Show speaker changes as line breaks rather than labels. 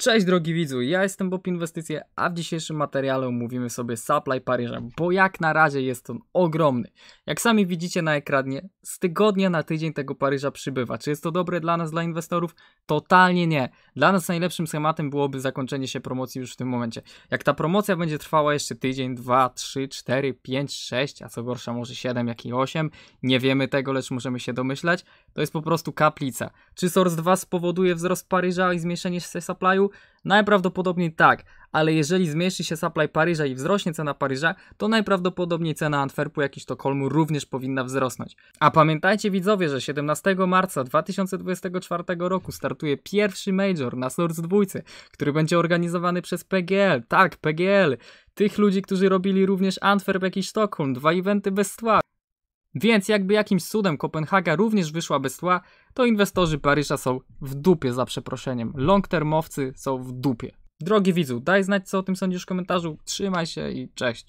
Cześć drogi widzu, ja jestem Bob Inwestycje, a w dzisiejszym materiale omówimy sobie supply Paryża, bo jak na razie jest on ogromny. Jak sami widzicie na ekranie, z tygodnia na tydzień tego Paryża przybywa. Czy jest to dobre dla nas, dla inwestorów? Totalnie nie. Dla nas najlepszym schematem byłoby zakończenie się promocji już w tym momencie. Jak ta promocja będzie trwała jeszcze tydzień, 2, 3, 4, 5, 6, a co gorsza może 7, jak i 8, nie wiemy tego, lecz możemy się domyślać, to jest po prostu kaplica. Czy Source 2 spowoduje wzrost Paryża i zmniejszenie się supplyu? Najprawdopodobniej tak, ale jeżeli zmniejszy się supply Paryża i wzrośnie cena Paryża, to najprawdopodobniej cena Antwerpu, jak i Sztokholmu również powinna wzrosnąć. A pamiętajcie widzowie, że 17 marca 2024 roku startuje pierwszy major na Swords 2, który będzie organizowany przez PGL. Tak, PGL. Tych ludzi, którzy robili również Antwerp, jak i Sztokholm. Dwa eventy bez tła. Więc jakby jakimś cudem Kopenhaga również wyszła bez tła, to inwestorzy Paryża są w dupie za przeproszeniem. Long-termowcy są w dupie. Drogi widzu, daj znać co o tym sądzisz w komentarzu, trzymaj się i cześć.